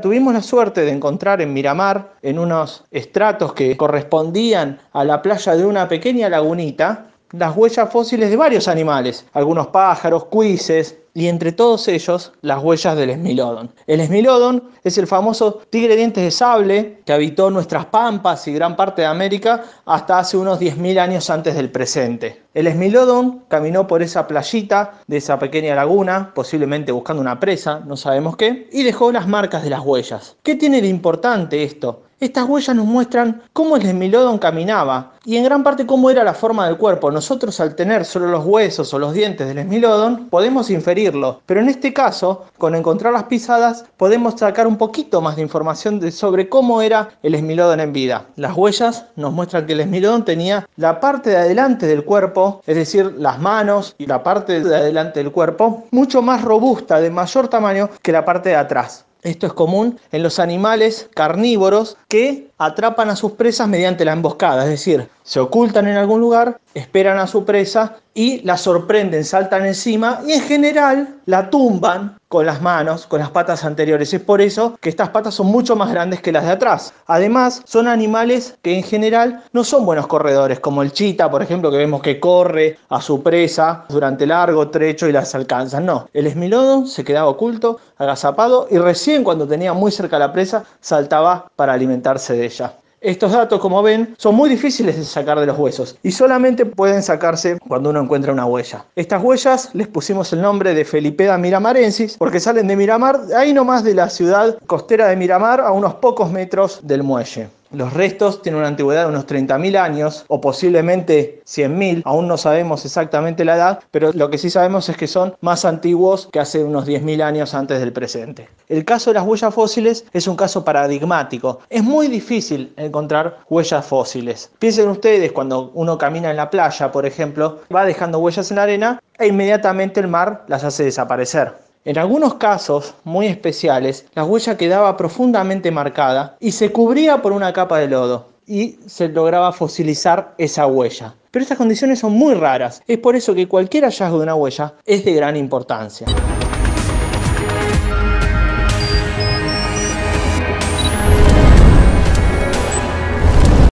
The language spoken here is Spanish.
Tuvimos la suerte de encontrar en Miramar, en unos estratos que correspondían a la playa de una pequeña lagunita, las huellas fósiles de varios animales, algunos pájaros, cuises, y entre todos ellos las huellas del Esmilodon. El Esmilodon es el famoso tigre dientes de sable que habitó nuestras pampas y gran parte de América hasta hace unos 10.000 años antes del presente. El Esmilodon caminó por esa playita de esa pequeña laguna, posiblemente buscando una presa, no sabemos qué, y dejó las marcas de las huellas. ¿Qué tiene de importante esto? Estas huellas nos muestran cómo el esmilodon caminaba y en gran parte cómo era la forma del cuerpo. Nosotros al tener solo los huesos o los dientes del esmilodon podemos inferir pero en este caso, con encontrar las pisadas, podemos sacar un poquito más de información sobre cómo era el esmilodón en vida. Las huellas nos muestran que el esmilodón tenía la parte de adelante del cuerpo, es decir, las manos y la parte de adelante del cuerpo, mucho más robusta, de mayor tamaño que la parte de atrás. Esto es común en los animales carnívoros que atrapan a sus presas mediante la emboscada, es decir, se ocultan en algún lugar, esperan a su presa y la sorprenden, saltan encima y en general la tumban con las manos, con las patas anteriores. Es por eso que estas patas son mucho más grandes que las de atrás. Además, son animales que en general no son buenos corredores, como el chita, por ejemplo, que vemos que corre a su presa durante largo trecho y las alcanza. No, el esmilodo se quedaba oculto, agazapado y recién cuando tenía muy cerca la presa saltaba para alimentarse de ella. Estos datos, como ven, son muy difíciles de sacar de los huesos y solamente pueden sacarse cuando uno encuentra una huella. Estas huellas les pusimos el nombre de Felipeda miramarensis porque salen de Miramar, ahí nomás de la ciudad costera de Miramar, a unos pocos metros del muelle. Los restos tienen una antigüedad de unos 30.000 años o posiblemente 100.000, aún no sabemos exactamente la edad, pero lo que sí sabemos es que son más antiguos que hace unos 10.000 años antes del presente. El caso de las huellas fósiles es un caso paradigmático. Es muy difícil encontrar huellas fósiles. Piensen ustedes cuando uno camina en la playa, por ejemplo, va dejando huellas en la arena e inmediatamente el mar las hace desaparecer. En algunos casos muy especiales, la huella quedaba profundamente marcada y se cubría por una capa de lodo y se lograba fosilizar esa huella. Pero estas condiciones son muy raras, es por eso que cualquier hallazgo de una huella es de gran importancia.